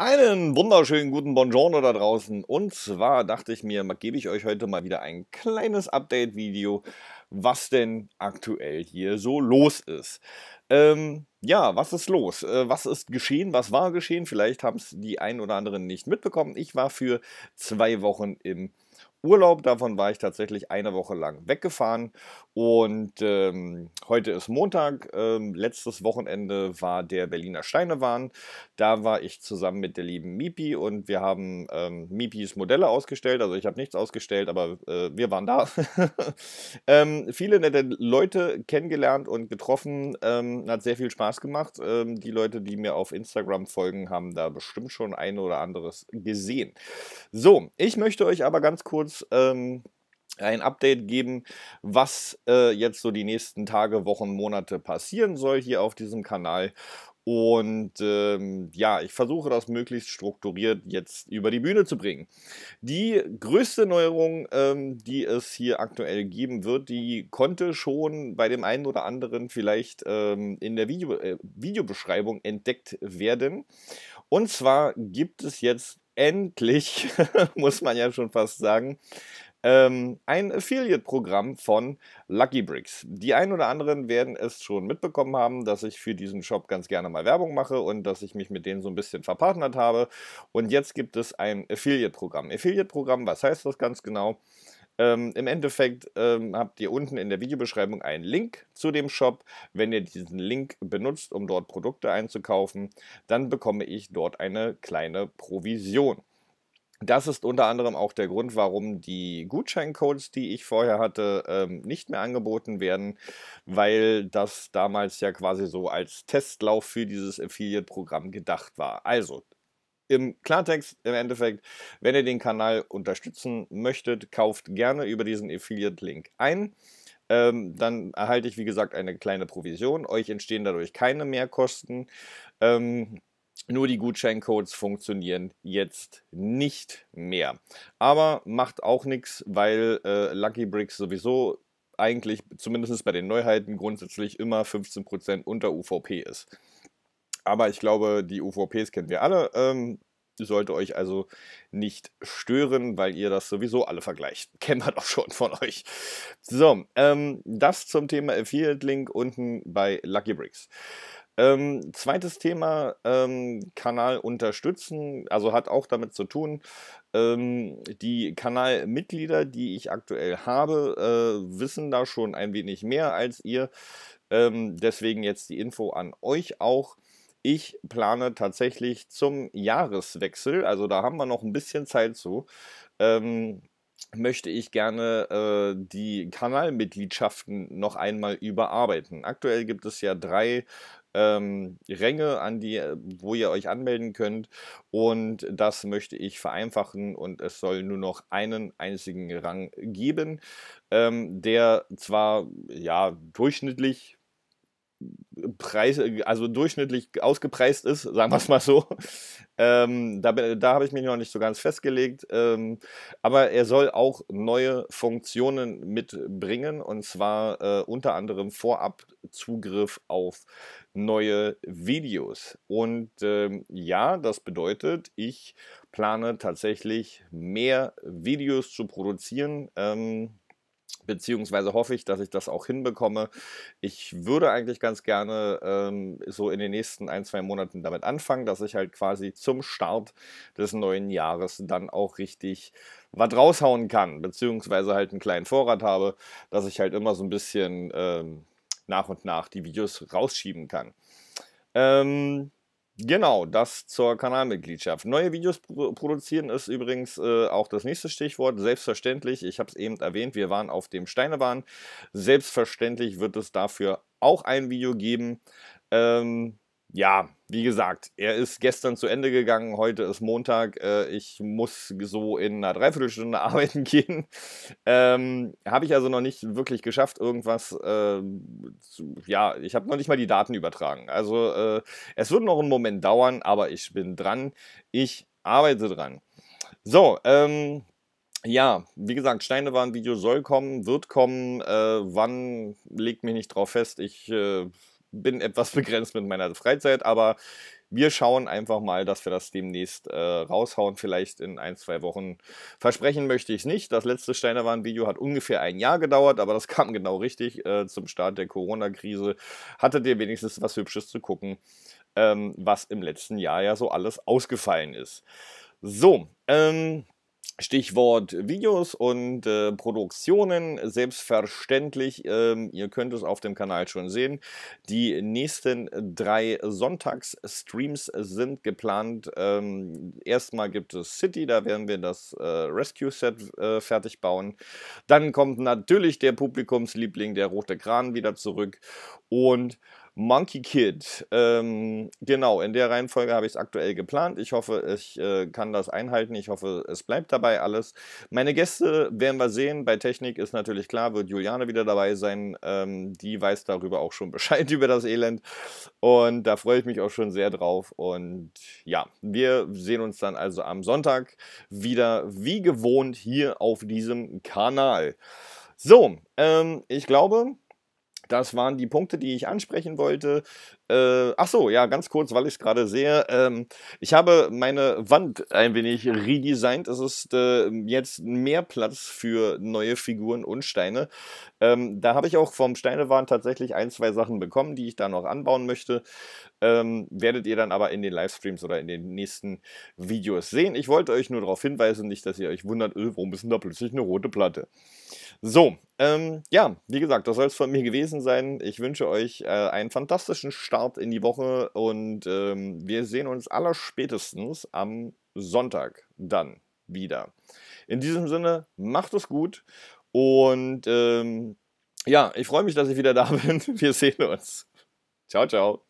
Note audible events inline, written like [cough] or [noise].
Einen wunderschönen guten Bonjour da draußen. Und zwar dachte ich mir, gebe ich euch heute mal wieder ein kleines Update-Video, was denn aktuell hier so los ist. Ähm, ja, was ist los? Äh, was ist geschehen? Was war geschehen? Vielleicht haben es die einen oder anderen nicht mitbekommen. Ich war für zwei Wochen im Urlaub. Davon war ich tatsächlich eine Woche lang weggefahren und ähm, heute ist Montag. Ähm, letztes Wochenende war der Berliner Steinewahn. Da war ich zusammen mit der lieben Mipi und wir haben ähm, Mipis Modelle ausgestellt. Also ich habe nichts ausgestellt, aber äh, wir waren da. [laughs] Ähm, viele nette Leute kennengelernt und getroffen. Ähm, hat sehr viel Spaß gemacht. Ähm, die Leute, die mir auf Instagram folgen, haben da bestimmt schon ein oder anderes gesehen. So, ich möchte euch aber ganz kurz ein Update geben, was äh, jetzt so die nächsten Tage, Wochen, Monate passieren soll hier auf diesem Kanal. Und ähm, ja, ich versuche das möglichst strukturiert jetzt über die Bühne zu bringen. Die größte Neuerung, ähm, die es hier aktuell geben wird, die konnte schon bei dem einen oder anderen vielleicht ähm, in der Video äh, Videobeschreibung entdeckt werden. Und zwar gibt es jetzt endlich, [laughs] muss man ja schon fast sagen, ähm, ein Affiliate-Programm von Lucky Bricks. Die einen oder anderen werden es schon mitbekommen haben, dass ich für diesen Shop ganz gerne mal Werbung mache und dass ich mich mit denen so ein bisschen verpartnert habe. Und jetzt gibt es ein Affiliate-Programm. Affiliate-Programm, was heißt das ganz genau? Ähm, Im Endeffekt ähm, habt ihr unten in der Videobeschreibung einen Link zu dem Shop. Wenn ihr diesen Link benutzt, um dort Produkte einzukaufen, dann bekomme ich dort eine kleine Provision. Das ist unter anderem auch der Grund, warum die Gutscheincodes, die ich vorher hatte, ähm, nicht mehr angeboten werden, weil das damals ja quasi so als Testlauf für dieses Affiliate-Programm gedacht war. Also, im Klartext im Endeffekt, wenn ihr den Kanal unterstützen möchtet, kauft gerne über diesen Affiliate-Link ein. Ähm, dann erhalte ich, wie gesagt, eine kleine Provision. Euch entstehen dadurch keine Mehrkosten. Ähm, nur die Gutscheincodes funktionieren jetzt nicht mehr. Aber macht auch nichts, weil äh, Lucky Bricks sowieso eigentlich, zumindest bei den Neuheiten, grundsätzlich immer 15% unter UVP ist. Aber ich glaube, die UVPs kennen wir alle. Ähm, sollte euch also nicht stören, weil ihr das sowieso alle vergleicht. [laughs] Kennen wir doch schon von euch. So, ähm, das zum Thema Affiliate Link unten bei Lucky Bricks. Ähm, zweites Thema, ähm, Kanal unterstützen, also hat auch damit zu tun, ähm, die Kanalmitglieder, die ich aktuell habe, äh, wissen da schon ein wenig mehr als ihr. Ähm, deswegen jetzt die Info an euch auch. Ich plane tatsächlich zum Jahreswechsel, also da haben wir noch ein bisschen Zeit zu ähm, möchte ich gerne äh, die Kanalmitgliedschaften noch einmal überarbeiten. Aktuell gibt es ja drei ähm, Ränge, an die, äh, wo ihr euch anmelden könnt. Und das möchte ich vereinfachen und es soll nur noch einen einzigen Rang geben, ähm, der zwar ja durchschnittlich Preis, also durchschnittlich ausgepreist ist, sagen wir es mal so. Ähm, da da habe ich mich noch nicht so ganz festgelegt. Ähm, aber er soll auch neue Funktionen mitbringen und zwar äh, unter anderem Vorabzugriff auf neue Videos. Und ähm, ja, das bedeutet, ich plane tatsächlich mehr Videos zu produzieren. Ähm, beziehungsweise hoffe ich, dass ich das auch hinbekomme. Ich würde eigentlich ganz gerne ähm, so in den nächsten ein, zwei Monaten damit anfangen, dass ich halt quasi zum Start des neuen Jahres dann auch richtig was raushauen kann, beziehungsweise halt einen kleinen Vorrat habe, dass ich halt immer so ein bisschen ähm, nach und nach die Videos rausschieben kann. Ähm, Genau, das zur Kanalmitgliedschaft. Neue Videos produzieren ist übrigens äh, auch das nächste Stichwort. Selbstverständlich, ich habe es eben erwähnt, wir waren auf dem Steinewahn. Selbstverständlich wird es dafür auch ein Video geben. Ähm, ja, wie gesagt, er ist gestern zu Ende gegangen, heute ist Montag, äh, ich muss so in einer Dreiviertelstunde [laughs] arbeiten gehen. Ähm, habe ich also noch nicht wirklich geschafft, irgendwas, äh, zu, ja, ich habe noch nicht mal die Daten übertragen. Also äh, es wird noch einen Moment dauern, aber ich bin dran, ich arbeite dran. So, ähm, ja, wie gesagt, Steine waren Video soll kommen, wird kommen, äh, wann legt mich nicht drauf fest, ich äh, bin etwas [laughs] begrenzt mit meiner Freizeit, aber wir schauen einfach mal, dass wir das demnächst äh, raushauen, vielleicht in ein, zwei Wochen. Versprechen möchte ich es nicht. Das letzte Steinerwahn-Video hat ungefähr ein Jahr gedauert, aber das [laughs] kam genau richtig äh, zum Start der Corona-Krise. Hattet ihr wenigstens was Hübsches zu gucken, ähm, was im letzten Jahr ja so alles ausgefallen ist. So, ähm, Stichwort Videos und äh, Produktionen, selbstverständlich, ähm, ihr könnt es auf dem Kanal schon sehen. Die nächsten drei Sonntags-Streams sind geplant. Ähm, erstmal gibt es City, da werden wir das äh, Rescue-Set äh, fertig bauen. Dann kommt natürlich der Publikumsliebling, der rote Kran, wieder zurück. Und Monkey Kid. Ähm, genau, in der Reihenfolge habe ich es aktuell geplant. Ich hoffe, ich äh, kann das einhalten. Ich hoffe, es bleibt dabei alles. Meine Gäste werden wir sehen. Bei Technik ist natürlich klar, wird Juliane wieder dabei sein. Ähm, die weiß darüber auch schon [laughs] Bescheid über das Elend. Und da freue ich mich auch schon sehr drauf. Und ja, wir sehen uns dann also am Sonntag wieder wie gewohnt hier auf diesem Kanal. So, ähm, ich glaube, das waren die Punkte, die ich ansprechen wollte. Äh, ach so, ja, ganz kurz, weil ich es gerade sehe. Ähm, ich habe meine Wand ein wenig redesignt. Es ist äh, jetzt mehr Platz für neue Figuren und Steine. Ähm, da habe ich auch vom Steinewahn tatsächlich ein, zwei Sachen bekommen, die ich da noch anbauen möchte. Ähm, werdet ihr dann aber in den Livestreams oder in den nächsten Videos sehen. Ich wollte euch nur darauf hinweisen, nicht, dass ihr euch wundert, äh, warum ist denn da plötzlich eine rote Platte? So, ähm, ja, wie gesagt, das soll es von mir gewesen sein. Ich wünsche euch äh, einen fantastischen Start in die Woche und ähm, wir sehen uns allerspätestens am Sonntag dann wieder. In diesem Sinne, macht es gut und ähm, ja, ich freue mich, dass ich wieder da [laughs] bin. Wir sehen uns. Ciao, ciao.